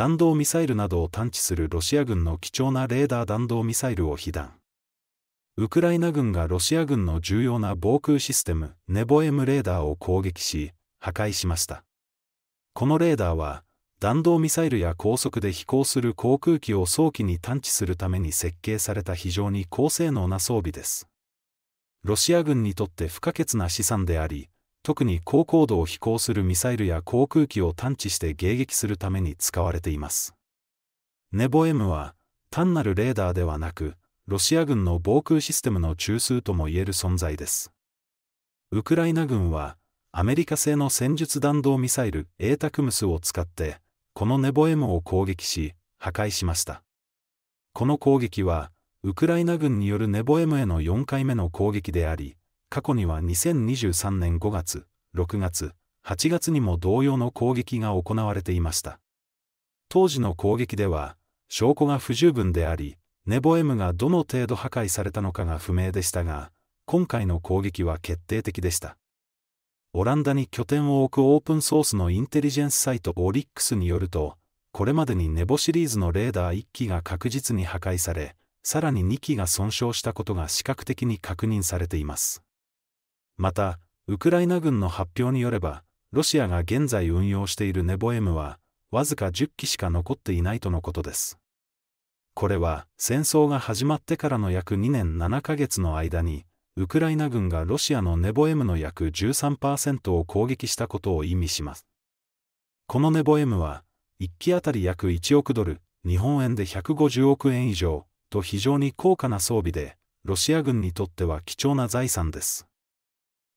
弾道ミサイルなどを探知するロシア軍の貴重なレーダー弾道ミサイルを被弾。ウクライナ軍がロシア軍の重要な防空システム、ネボエムレーダーを攻撃し、破壊しました。このレーダーは、弾道ミサイルや高速で飛行する航空機を早期に探知するために設計された非常に高性能な装備です。ロシア軍にとって不可欠な資産であり、特に高高度を飛行するミサイルや航空機を探知して迎撃するために使われています。ネボ M は、単なるレーダーではなく、ロシア軍の防空システムの中枢ともいえる存在です。ウクライナ軍は、アメリカ製の戦術弾道ミサイル a タクムスを使って、このネボ M を攻撃し、破壊しました。この攻撃は、ウクライナ軍によるネボ M への4回目の攻撃であり、過去には2023年5月、6月、8月にも同様の攻撃が行われていました。当時の攻撃では、証拠が不十分であり、ネボエムがどの程度破壊されたのかが不明でしたが、今回の攻撃は決定的でした。オランダに拠点を置くオープンソースのインテリジェンスサイトオリックスによると、これまでにネボシリーズのレーダー1機が確実に破壊され、さらに2機が損傷したことが視覚的に確認されています。また、ウクライナ軍の発表によれば、ロシアが現在運用しているネボエムは、わずか10機しか残っていないとのことです。これは、戦争が始まってからの約2年7ヶ月の間に、ウクライナ軍がロシアのネボエムの約13%を攻撃したことを意味します。このネボエムは、1機当たり約1億ドル、日本円で150億円以上、と非常に高価な装備で、ロシア軍にとっては貴重な財産です。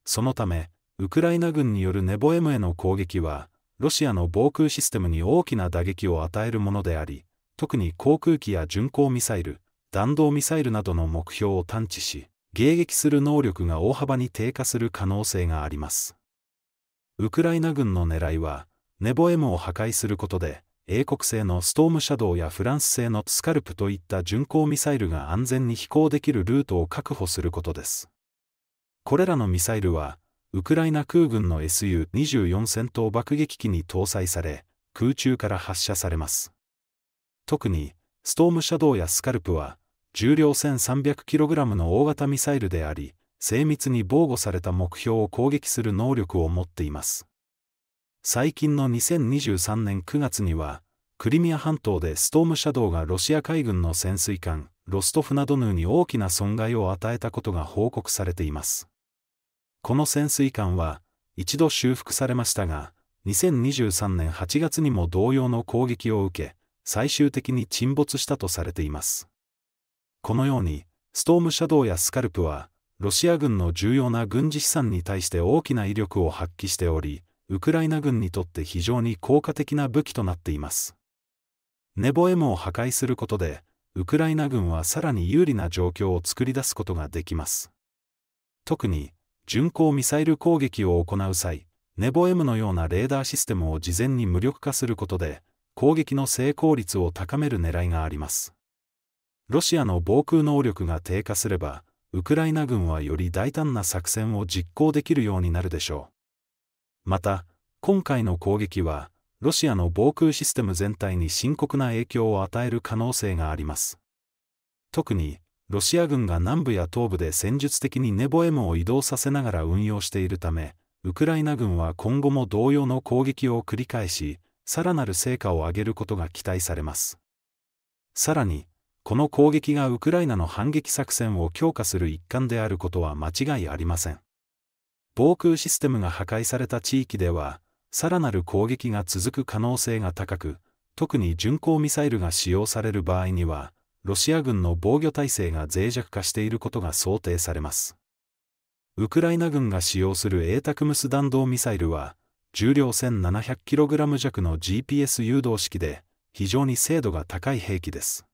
そのため、ウクライナ軍によるネボエムへの攻撃は、ロシアの防空システムに大きな打撃を与えるものであり、特に航空機や巡航ミサイル、弾道ミサイルなどの目標を探知し、迎撃する能力が大幅に低下する可能性があります。ウクライナ軍の狙いは、ネボエムを破壊することで、英国製のストームシャドウやフランス製のスカルプといった巡航ミサイルが安全に飛行できるルートを確保することです。これらのミサイルは、ウクライナ空軍の SU-24 戦闘爆撃機に搭載され、空中から発射されます。特に、ストームシャドウやスカルプは、重量 1300kg の大型ミサイルであり、精密に防護された目標を攻撃する能力を持っています。最近の2023年9月には、クリミア半島でストームシャドウがロシア海軍の潜水艦、ロストフナドヌーに大きな損害を与えたことが報告されています。この潜水艦は、一度修復されましたが、2023年8月にも同様の攻撃を受け、最終的に沈没したとされています。このように、ストームシャドウやスカルプは、ロシア軍の重要な軍事資産に対して大きな威力を発揮しており、ウクライナ軍にとって非常に効果的な武器となっています。ネボエムを破壊することで、ウクライナ軍はさらに有利な状況を作り出すことができます。特に、巡航ミサイル攻撃を行う際、ネボ M のようなレーダーシステムを事前に無力化することで、攻撃の成功率を高める狙いがあります。ロシアの防空能力が低下すれば、ウクライナ軍はより大胆な作戦を実行できるようになるでしょう。また、今回の攻撃は、ロシアの防空システム全体に深刻な影響を与える可能性があります。特に、ロシア軍が南部や東部で戦術的にネボエムを移動させながら運用しているため、ウクライナ軍は今後も同様の攻撃を繰り返し、さらなる成果を上げることが期待されます。さらに、この攻撃がウクライナの反撃作戦を強化する一環であることは間違いありません。防空システムが破壊された地域では、さらなる攻撃が続く可能性が高く、特に巡航ミサイルが使用される場合には、ロシア軍の防御体制が脆弱化していることが想定されます。ウクライナ軍が使用する a タクムス弾道ミサイルは、重量 1700kg 弱の GPS 誘導式で、非常に精度が高い兵器です。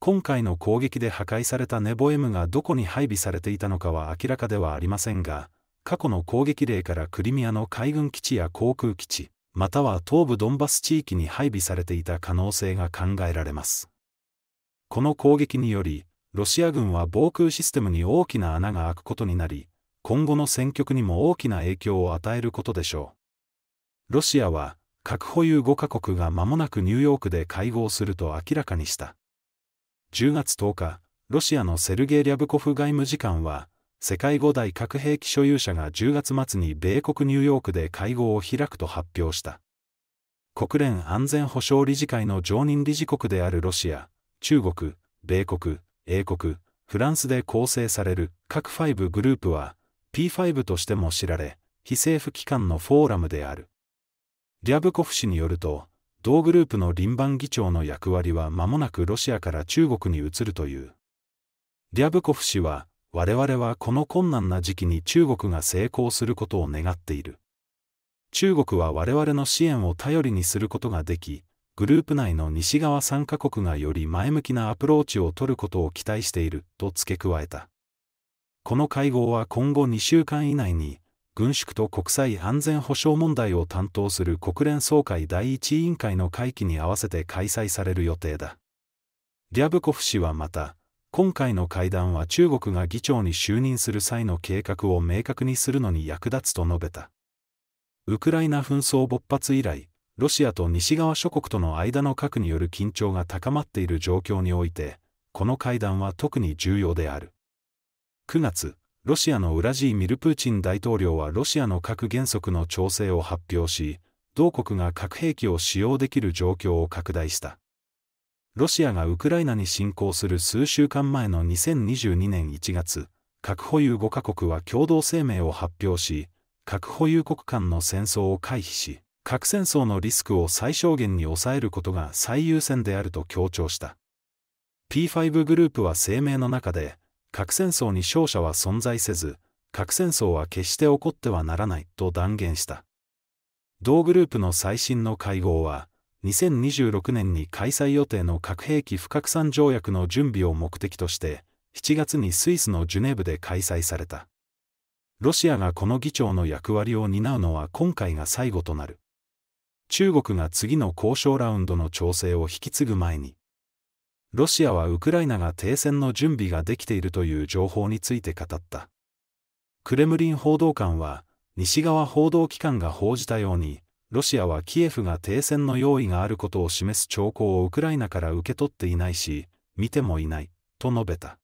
今回の攻撃で破壊されたネボ M がどこに配備されていたのかは明らかではありませんが、過去の攻撃例からクリミアの海軍基地や航空基地、または東部ドンバス地域に配備されていた可能性が考えられます。この攻撃により、ロシア軍は防空システムに大きな穴が開くことになり、今後の戦局にも大きな影響を与えることでしょう。ロシアは、核保有5カ国が間もなくニューヨークで会合すると明らかにした。10月10日、ロシアのセルゲイ・リャブコフ外務次官は、世界5大核兵器所有者が10月末に米国ニューヨークで会合を開くと発表した。国連安全保障理事会の常任理事国であるロシア、中国、米国、英国、フランスで構成される各5グループは P5 としても知られ、非政府機関のフォーラムである。リャブコフ氏によると、同グループの輪番議長の役割は間もなくロシアから中国に移るという。リャブコフ氏は、我々はこの困難な時期に中国が成功することを願っている。中国は我々の支援を頼りにすることができ、グループ内の西側3加国がより前向きなアプローチを取ることを期待していると付け加えた。この会合は今後2週間以内に、軍縮と国際安全保障問題を担当する国連総会第一委員会の会期に合わせて開催される予定だ。リャブコフ氏はまた、今回の会談は中国が議長に就任する際の計画を明確にするのに役立つと述べた。ウクライナ紛争勃発以来、ロシアと西側諸国との間の核による緊張が高まっている状況において、この会談は特に重要である。9月、ロシアのウラジーミル・プーチン大統領はロシアの核原則の調整を発表し、同国が核兵器を使用できる状況を拡大した。ロシアがウクライナに侵攻する数週間前の2022年1月、核保有5カ国は共同声明を発表し、核保有国間の戦争を回避し、核戦争のリスクを最小限に抑えることが最優先であると強調した。P5 グループは声明の中で、核戦争に勝者は存在せず、核戦争は決して起こってはならないと断言した。同グループの最新の会合は、2026年に開催予定の核兵器不拡散条約の準備を目的として、7月にスイスのジュネーブで開催された。ロシアがこの議長の役割を担うのは今回が最後となる。中国が次の交渉ラウンドの調整を引き継ぐ前に、ロシアはウクライナが停戦の準備ができているという情報について語った。クレムリン報道官は、西側報道機関が報じたように、ロシアはキエフが停戦の用意があることを示す兆候をウクライナから受け取っていないし、見てもいない、と述べた。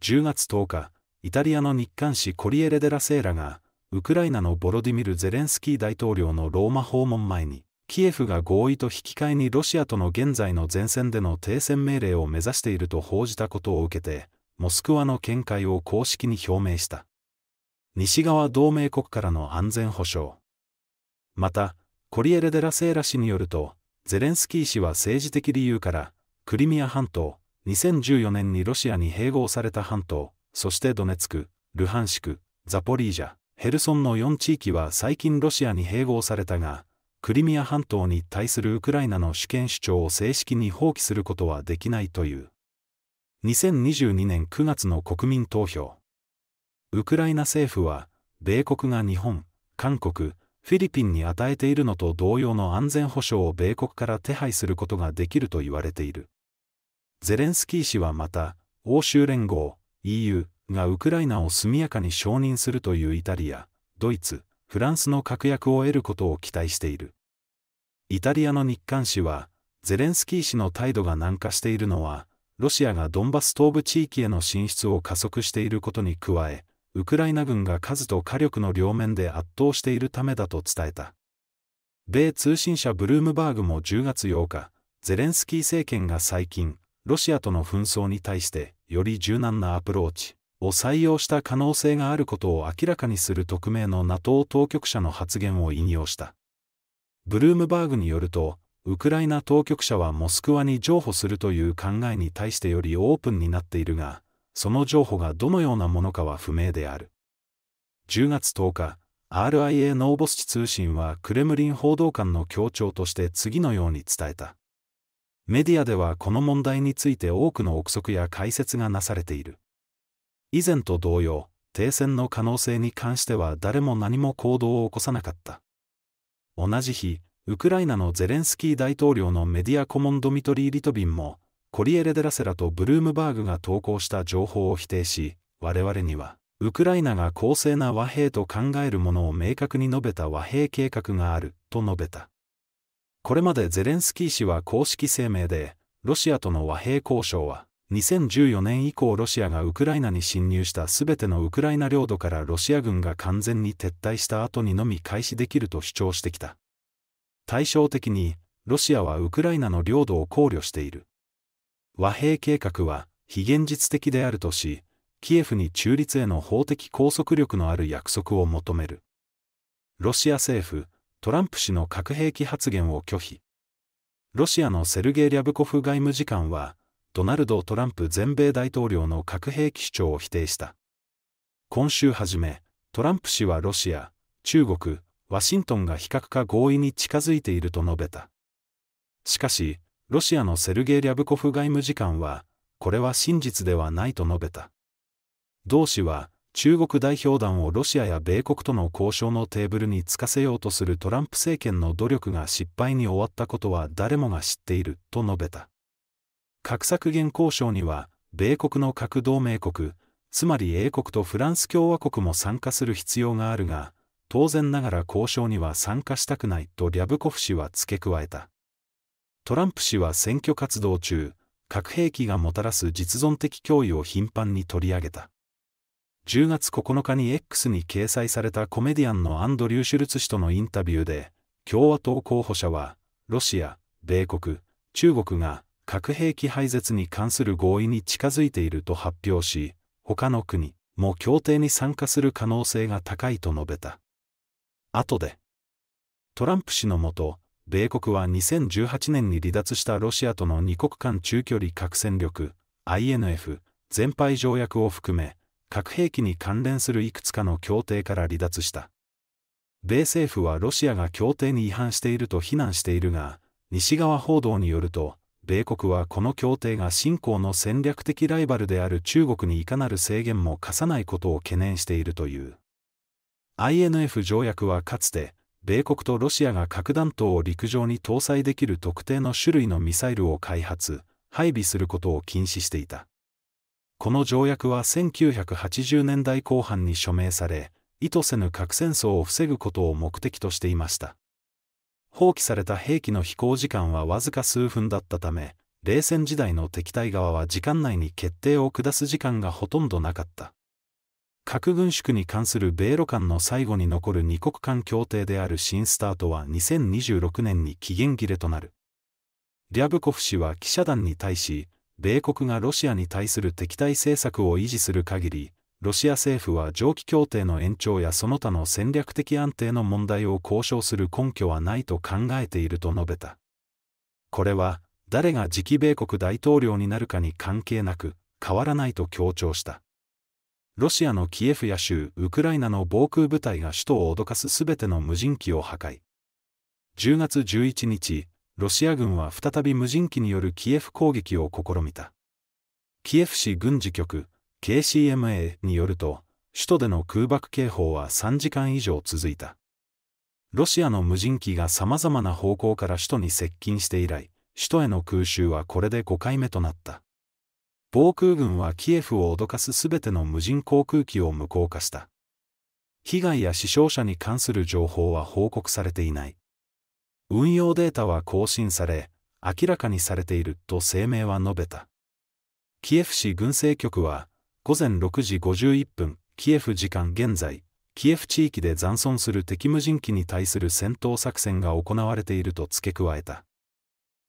10月10日、イタリアの日刊紙コリエレ・デラ・セーラが、ウクライナのボロディミル・ゼレンスキー大統領のローマ訪問前に、キエフが合意と引き換えにロシアとの現在の前線での停戦命令を目指していると報じたことを受けて、モスクワの見解を公式に表明した。西側同盟国からの安全保障。また、コリエレ・デラ・セーラ氏によると、ゼレンスキー氏は政治的理由から、クリミア半島、2014年にロシアに併合された半島、そしてドネツク、ルハンシク、ザポリージャ、ヘルソンの4地域は最近ロシアに併合されたが、クリミア半島に対するウクライナの主権主張を正式に放棄することはできないという。2022年9月の国民投票。ウクライナ政府は、米国が日本、韓国、フィリピンに与えているのと同様の安全保障を米国から手配することができると言われている。ゼレンスキー氏はまた、欧州連合、EU、がウクライナを速やかに承認するというイタリア、ドイツ、フランスの確約を得ることを期待している。イタリアの日刊紙は、ゼレンスキー氏の態度が軟化しているのは、ロシアがドンバス東部地域への進出を加速していることに加え、ウクライナ軍が数と火力の両面で圧倒しているためだと伝えた。米通信社ブルームバーグも10月8日、ゼレンスキー政権が最近、ロシアとの紛争に対してより柔軟なアプローチ、を採用した可能性があることを明らかにする匿名の NATO 当局者の発言を引用した。ブルームバーグによると、ウクライナ当局者はモスクワに譲歩するという考えに対してよりオープンになっているが、その譲歩がどのようなものかは不明である。10月10日、RIA ノーボスチ通信はクレムリン報道官の協調として次のように伝えた。メディアではこの問題について多くの憶測や解説がなされている。以前と同様、停戦の可能性に関しては誰も何も行動を起こさなかった。同じ日、ウクライナのゼレンスキー大統領のメディア顧問ドミトリー・リトビンも、コリエレ・デラセラとブルームバーグが投稿した情報を否定し、我々には、ウクライナが公正な和平と考えるものを明確に述べた和平計画がある、と述べた。これまでゼレンスキー氏は公式声明で、ロシアとの和平交渉は、2014年以降ロシアがウクライナに侵入した全てのウクライナ領土からロシア軍が完全に撤退した後にのみ開始できると主張してきた。対照的に、ロシアはウクライナの領土を考慮している。和平計画は非現実的であるとし、キエフに中立への法的拘束力のある約束を求める。ロシア政府、トランプ氏の核兵器発言を拒否。ロシアのセルゲイ・リャブコフ外務次官は、ドナルド・トランプ全米大統領の核兵器主張を否定した。今週初め、トランプ氏はロシア、中国、ワシントンが非核化合意に近づいていると述べた。しかし、ロシアのセルゲイ・リャブコフ外務次官は、これは真実ではないと述べた。同氏は、中国代表団をロシアや米国との交渉のテーブルにつかせようとするトランプ政権の努力が失敗に終わったことは誰もが知っていると述べた。核削減交渉には、米国の核同盟国、つまり英国とフランス共和国も参加する必要があるが、当然ながら交渉には参加したくないとリャブコフ氏は付け加えた。トランプ氏は選挙活動中、核兵器がもたらす実存的脅威を頻繁に取り上げた。10月9日に X に掲載されたコメディアンのアンドリュー・シュルツ氏とのインタビューで、共和党候補者は、ロシア、米国、中国が、核兵器廃絶に関する合意に近づいていると発表し、他の国も協定に参加する可能性が高いと述べた。後で、トランプ氏のもと、米国は2018年に離脱したロシアとの2国間中距離核戦力 INF 全廃条約を含め核兵器に関連するいくつかの協定から離脱した米政府はロシアが協定に違反していると非難しているが西側報道によると米国はこの協定が新興の戦略的ライバルである中国にいかなる制限も課さないことを懸念しているという。INF 条約はかつて、米国とロシアが核弾頭を陸上に搭載できる特定の種類のミサイルを開発、配備することを禁止していた。この条約は1980年代後半に署名され、意図せぬ核戦争を防ぐことを目的としていました。放棄された兵器の飛行時間はわずか数分だったため冷戦時代の敵対側は時間内に決定を下す時間がほとんどなかった核軍縮に関する米ロ間の最後に残る2国間協定である新スタートは2026年に期限切れとなるリャブコフ氏は記者団に対し米国がロシアに対する敵対政策を維持する限りロシア政府は蒸気協定の延長やその他の戦略的安定の問題を交渉する根拠はないと考えていると述べた。これは、誰が次期米国大統領になるかに関係なく、変わらないと強調した。ロシアのキエフや州、ウクライナの防空部隊が首都を脅かすすべての無人機を破壊。10月11日、ロシア軍は再び無人機によるキエフ攻撃を試みた。キエフ市軍事局、KCMA によると、首都での空爆警報は3時間以上続いた。ロシアの無人機が様々な方向から首都に接近して以来、首都への空襲はこれで5回目となった。防空軍はキエフを脅かすすべての無人航空機を無効化した。被害や死傷者に関する情報は報告されていない。運用データは更新され、明らかにされていると声明は述べた。キエフ市軍政局は、午前6時51分、キエフ時間現在、キエフ地域で残存する敵無人機に対する戦闘作戦が行われていると付け加えた。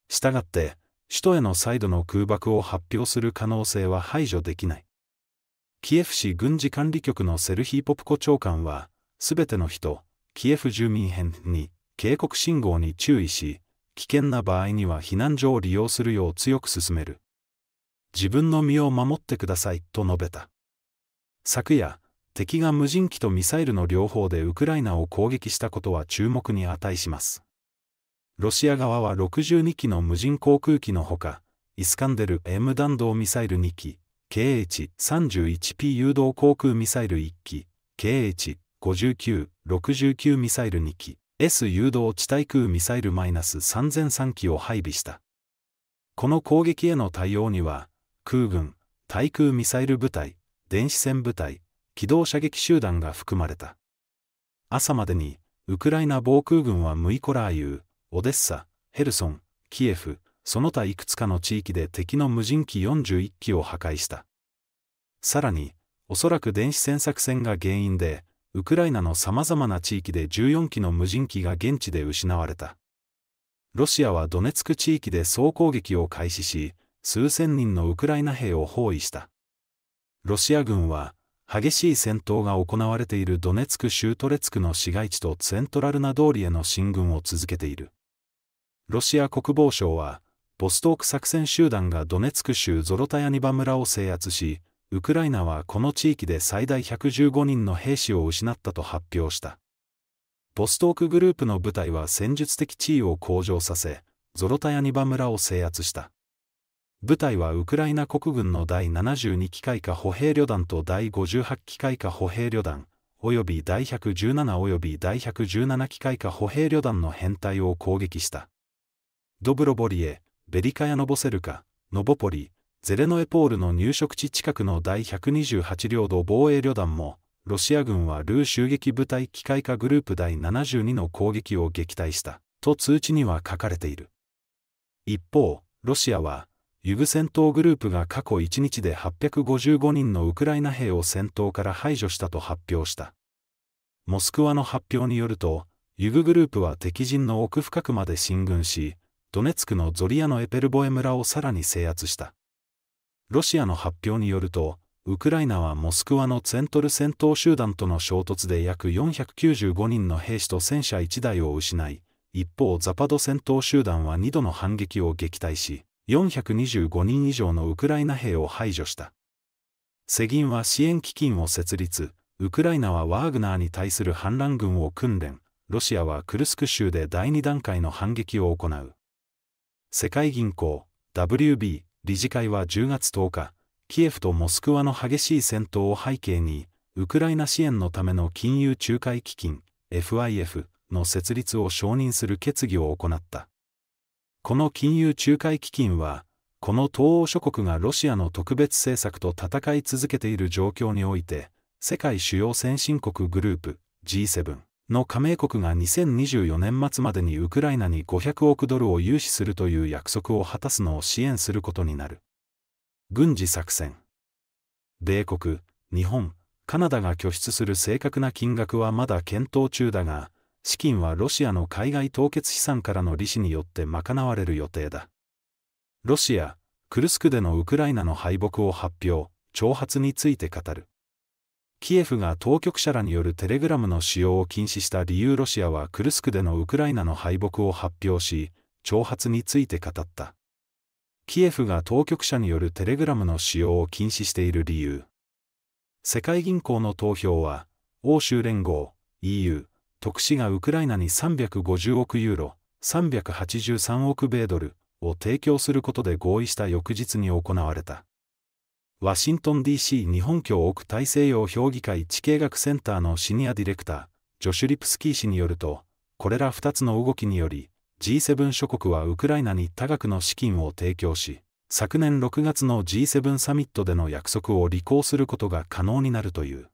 したがって、首都への再度の空爆を発表する可能性は排除できない。キエフ市軍事管理局のセルヒー・ポプコ長官は、すべての人、キエフ住民編に警告信号に注意し、危険な場合には避難所を利用するよう強く勧める。自分の身を守ってくださいと述べた。昨夜、敵が無人機とミサイルの両方でウクライナを攻撃したことは注目に値します。ロシア側は62機の無人航空機のほか、イスカンデル M 弾道ミサイル2機、KH-31P 誘導航空ミサイル1機、KH-59、69ミサイル2機、S 誘導地対空ミサイルマイナス3003機を配備した。この攻撃への対応には、空軍、対空ミサイル部隊、電子戦部隊、機動射撃集団が含まれた。朝までに、ウクライナ防空軍はムイコラーユー、オデッサ、ヘルソン、キエフ、その他いくつかの地域で敵の無人機41機を破壊した。さらに、おそらく電子戦作戦が原因で、ウクライナの様々な地域で14機の無人機が現地で失われた。ロシアはドネツク地域で総攻撃を開始し、数千人のウクライナ兵を包囲した。ロシア軍は、激しい戦闘が行われているドネツク・州トレツクの市街地とセントラルナ通りへの進軍を続けている。ロシア国防省は、ボストーク作戦集団がドネツク州ゾロタヤニバ村を制圧し、ウクライナはこの地域で最大115人の兵士を失ったと発表した。ボストークグループの部隊は戦術的地位を向上させ、ゾロタヤニバ村を制圧した。部隊はウクライナ国軍の第72機械化歩兵旅団と第58機械化歩兵旅団、及び第117及び第117機械化歩兵旅団の編隊を攻撃した。ドブロボリエ、ベリカヤノボセルカ、ノボポリ、ゼレノエポールの入植地近くの第128領土防衛旅団も、ロシア軍はルー襲撃部隊機械化グループ第72の攻撃を撃退した、と通知には書かれている。一方、ロシアは、ユグ戦闘グループが過去1日で855人のウクライナ兵を戦闘から排除したと発表した。モスクワの発表によると、ユググループは敵陣の奥深くまで進軍し、ドネツクのゾリアのエペルボエ村をさらに制圧した。ロシアの発表によると、ウクライナはモスクワのツェントル戦闘集団との衝突で約495人の兵士と戦車1台を失い、一方ザパド戦闘集団は2度の反撃を撃退し、425人以上のウクライナ兵を排除した。世銀は支援基金を設立、ウクライナはワーグナーに対する反乱軍を訓練、ロシアはクルスク州で第2段階の反撃を行う。世界銀行 WB 理事会は10月10日、キエフとモスクワの激しい戦闘を背景に、ウクライナ支援のための金融仲介基金 FIF の設立を承認する決議を行った。この金融仲介基金は、この東欧諸国がロシアの特別政策と戦い続けている状況において、世界主要先進国グループ G7 の加盟国が2024年末までにウクライナに500億ドルを融資するという約束を果たすのを支援することになる。軍事作戦米国、日本、カナダが拠出する正確な金額はまだ検討中だが、資金はロシアの海外凍結資産からの利子によって賄われる予定だ。ロシア、クルスクでのウクライナの敗北を発表、挑発について語る。キエフが当局者らによるテレグラムの使用を禁止した理由ロシアはクルスクでのウクライナの敗北を発表し、挑発について語った。キエフが当局者によるテレグラムの使用を禁止している理由。世界銀行の投票は、欧州連合、EU、特使がウクライナに350億ユーロ、383億米ドルを提供することで合意した翌日に行われた。ワシントン DC 日本共奥大西洋評議会地形学センターのシニアディレクター、ジョシュ・リプスキー氏によると、これら2つの動きにより、G7 諸国はウクライナに多額の資金を提供し、昨年6月の G7 サミットでの約束を履行することが可能になるという。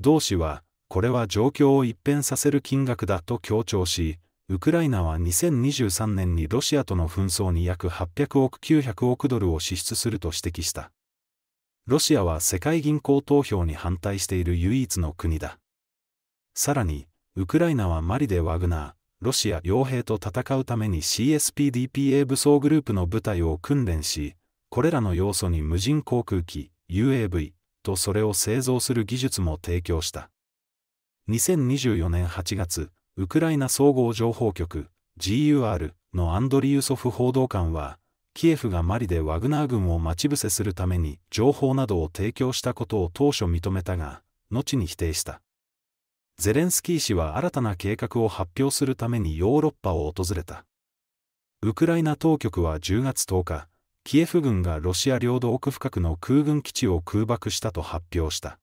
同氏は、これは状況を一変させる金額だと強調し、ウクライナは2023年にロシアとの紛争に約800億900億ドルを支出すると指摘した。ロシアは世界銀行投票に反対している唯一の国だ。さらに、ウクライナはマリでワグナー、ロシア傭兵と戦うために CSPDPA 武装グループの部隊を訓練し、これらの要素に無人航空機、UAV とそれを製造する技術も提供した。2024年8月、ウクライナ総合情報局 GUR のアンドリ・ユソフ報道官は、キエフがマリでワグナー軍を待ち伏せするために情報などを提供したことを当初認めたが、後に否定した。ゼレンスキー氏は新たな計画を発表するためにヨーロッパを訪れた。ウクライナ当局は10月10日、キエフ軍がロシア領土奥深くの空軍基地を空爆したと発表した。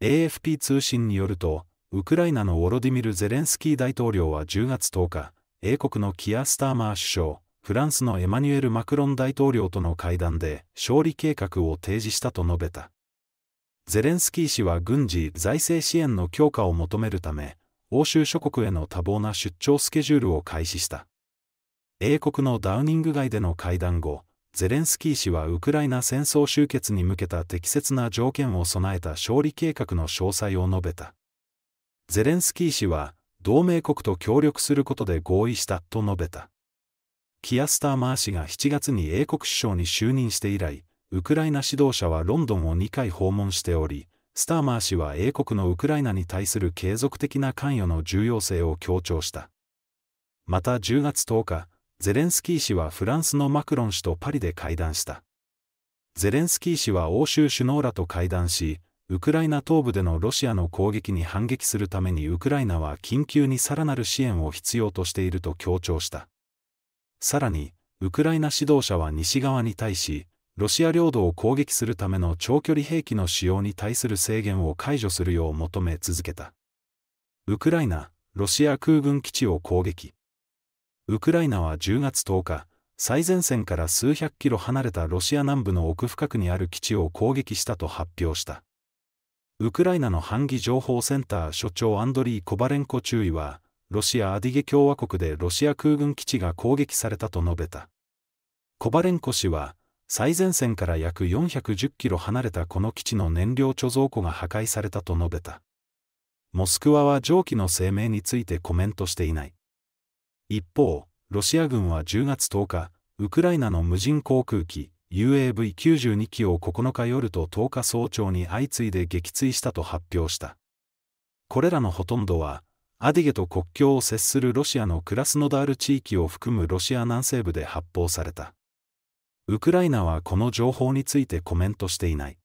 AFP 通信によると、ウクライナのウォロディミル・ゼレンスキー大統領は10月10日、英国のキア・スターマー首相、フランスのエマニュエル・マクロン大統領との会談で勝利計画を提示したと述べた。ゼレンスキー氏は軍事・財政支援の強化を求めるため、欧州諸国への多忙な出張スケジュールを開始した。英国のダウニング街での会談後、ゼレンスキー氏はウクライナ戦争終結に向けた適切な条件を備えた勝利計画の詳細を述べた。ゼレンスキー氏は、同盟国と協力することで合意したと述べた。キアスターマー氏が7月に英国首相に就任して以来、ウクライナ指導者はロンドンを2回訪問しており、スターマー氏は英国のウクライナに対する継続的な関与の重要性を強調した。また10月10日、ゼレンスキー氏はフランスのマクロン氏とパリで会談した。ゼレンスキー氏は欧州首脳らと会談し、ウクライナ東部でのロシアの攻撃に反撃するためにウクライナは緊急にさらなる支援を必要としていると強調した。さらに、ウクライナ指導者は西側に対し、ロシア領土を攻撃するための長距離兵器の使用に対する制限を解除するよう求め続けた。ウクライナ、ロシア空軍基地を攻撃。ウクライナは10月10日、最前線から数百キロ離れたロシア南部の奥深くにある基地を攻撃したと発表した。ウクライナの反撃情報センター所長アンドリー・コバレンコ注意は、ロシア・アディゲ共和国でロシア空軍基地が攻撃されたと述べた。コバレンコ氏は、最前線から約410キロ離れたこの基地の燃料貯蔵庫が破壊されたと述べた。モスクワは上記の声明についてコメントしていない。一方、ロシア軍は10月10日、ウクライナの無人航空機 UAV92 機を9日夜と10日早朝に相次いで撃墜したと発表した。これらのほとんどは、アディゲと国境を接するロシアのクラスノダール地域を含むロシア南西部で発砲された。ウクライナはこの情報についてコメントしていない。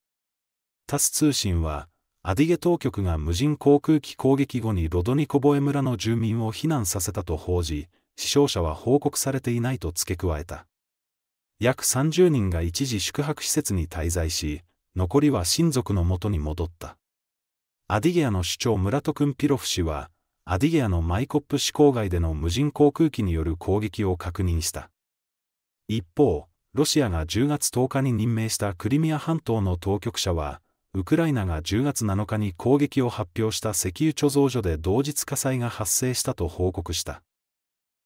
タス通信は、アディゲ当局が無人航空機攻撃後にロドニコボエ村の住民を避難させたと報じ、死傷者は報告されていないと付け加えた。約30人が一時宿泊施設に滞在し、残りは親族のもとに戻った。アディゲアの首長ムラトンピロフ氏は、アディゲアのマイコップ市郊外での無人航空機による攻撃を確認した。一方、ロシアが10月10日に任命したクリミア半島の当局者は、ウクライナが10月7日に攻撃を発表した石油貯蔵所で同日火災が発生したと報告した。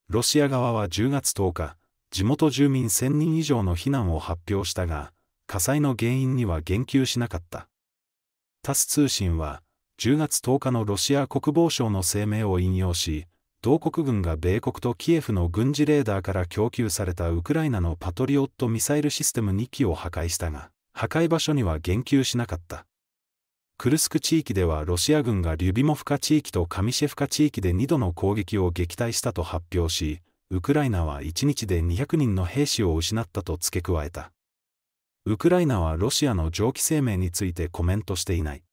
ロシア側は10月10日、地元住民1000人以上の避難を発表したが、火災の原因には言及しなかった。タス通信は、10月10日のロシア国防省の声明を引用し、同国軍が米国とキエフの軍事レーダーから供給されたウクライナのパトリオットミサイルシステム2機を破壊したが、破壊場所には言及しなかった。クルスク地域ではロシア軍がリュビモフカ地域とカミシェフカ地域で2度の攻撃を撃退したと発表し、ウクライナは1日で200人の兵士を失ったと付け加えた。ウクライナはロシアの蒸気声明についてコメントしていない。